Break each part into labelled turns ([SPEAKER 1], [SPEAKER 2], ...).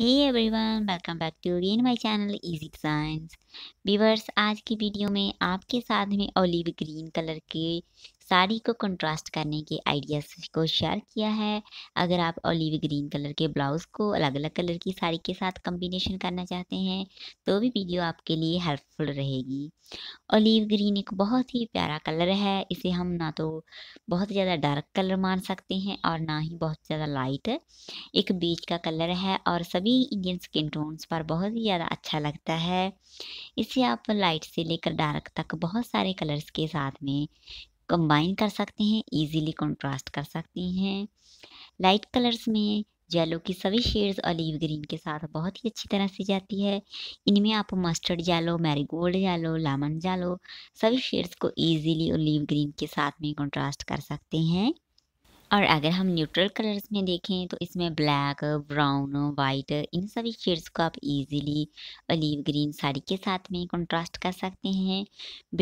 [SPEAKER 1] hey everyone welcome back to again my channel Easy Designs viewers आज की video में आपके साथ में ओलिव ग्रीन कलर के साड़ी को कंट्रास्ट करने के आइडियाज़ को शेयर किया है अगर आप ऑलिव ग्रीन कलर के ब्लाउज़ को अलग अलग कलर की साड़ी के साथ कम्बिनेशन करना चाहते हैं तो भी वीडियो आपके लिए हेल्पफुल रहेगी ऑलिव ग्रीन एक बहुत ही प्यारा कलर है इसे हम ना तो बहुत ज़्यादा डार्क कलर मान सकते हैं और ना ही बहुत ज़्यादा लाइट एक बीच का कलर है और सभी इंडियन स्किन टोन्स पर बहुत ही ज़्यादा अच्छा लगता है इसे आप लाइट से लेकर डार्क तक बहुत सारे कलर्स के साथ में कंबाइन कर सकते हैं इजीली कंट्रास्ट कर सकते हैं लाइट कलर्स में येलो की सभी शेड्स ऑलिव ग्रीन के साथ बहुत ही अच्छी तरह से जाती है इनमें आप मस्टर्ड जालो मैरीगोल्ड जालो लेमन जालो सभी शेड्स को इजीली ऑलिव ग्रीन के साथ में कंट्रास्ट कर सकते हैं और अगर हम न्यूट्रल कलर्स में देखें तो इसमें ब्लैक ब्राउन वाइट इन सभी शेड्स को आप इजीली अलीव ग्रीन साड़ी के साथ में कंट्रास्ट कर सकते हैं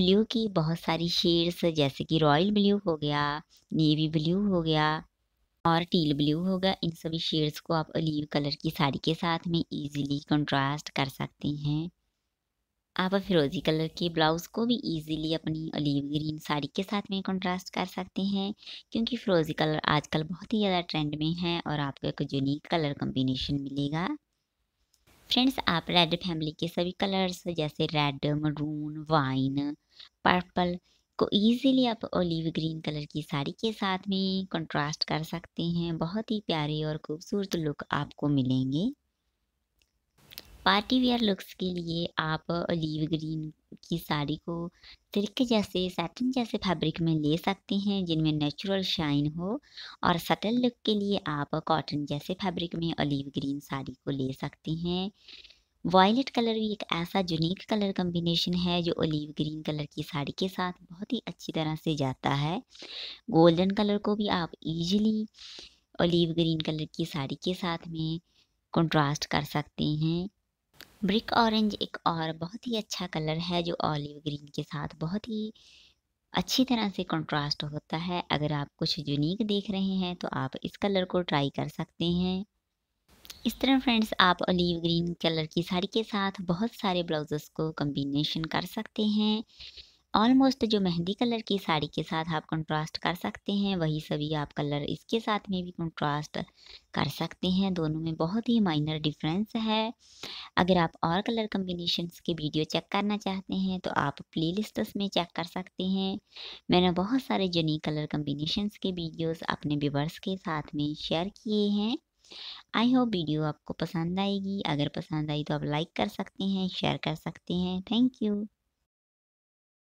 [SPEAKER 1] ब्लू की बहुत सारी शेड्स जैसे कि रॉयल ब्लू हो गया नेवी ब्लू हो गया और टील ब्लू होगा इन सभी शेड्स को आप अलीव कलर की साड़ी के साथ में ईजिली कंट्रास्ट कर सकते हैं आप फिरोज़ी कलर के ब्लाउज़ को भी इजीली अपनी ओलिव ग्रीन साड़ी के साथ में कंट्रास्ट कर सकते हैं क्योंकि फिरोज़ी कलर आजकल बहुत ही ज़्यादा ट्रेंड में है और आपको एक यूनिक कलर कॉम्बिनेशन मिलेगा फ्रेंड्स आप रेड फैमिली के सभी कलर्स जैसे रेड मरून वाइन पर्पल को इजीली आप ओलिव ग्रीन कलर की साड़ी के साथ में कंट्रास्ट कर सकते हैं बहुत ही प्यारे और खूबसूरत लुक आपको मिलेंगे पार्टी वेयर लुक्स के लिए आप ओलिव ग्रीन की साड़ी को सिल्क जैसे सैटिन जैसे फैब्रिक में ले सकते हैं जिनमें नेचुरल शाइन हो और सटल लुक के लिए आप कॉटन जैसे फैब्रिक में ओलिव ग्रीन साड़ी को ले सकते हैं वॉयलेट कलर भी एक ऐसा यूनिक कलर कम्बिनेशन है जो ओलिव ग्रीन कलर की साड़ी के साथ बहुत ही अच्छी तरह से जाता है गोल्डन कलर को भी आप इजीली ओलिव ग्रीन कलर की साड़ी के साथ में कंट्रास्ट कर सकते हैं ब्रिक ऑरेंज एक और बहुत ही अच्छा कलर है जो ऑलिव ग्रीन के साथ बहुत ही अच्छी तरह से कंट्रास्ट होता है अगर आप कुछ यूनिक देख रहे हैं तो आप इस कलर को ट्राई कर सकते हैं इस तरह फ्रेंड्स आप ऑलिव ग्रीन कलर की साड़ी के साथ बहुत सारे ब्लाउजेस को कम्बिनेशन कर सकते हैं ऑलमोस्ट जो मेहंदी कलर की साड़ी के साथ आप कंट्रास्ट कर सकते हैं वही सभी आप कलर इसके साथ में भी कंट्रास्ट कर सकते हैं दोनों में बहुत ही माइनर डिफरेंस है अगर आप और कलर कम्बिनेशन के वीडियो चेक करना चाहते हैं तो आप प्लेलिस्ट में चेक कर सकते हैं मैंने बहुत सारे जनी कलर कम्बिनेशन के वीडियोज़ अपने व्यूवर्स के साथ में शेयर किए हैं आई होप वीडियो आपको पसंद आएगी अगर पसंद आई तो आप लाइक कर सकते हैं शेयर कर सकते हैं थैंक यू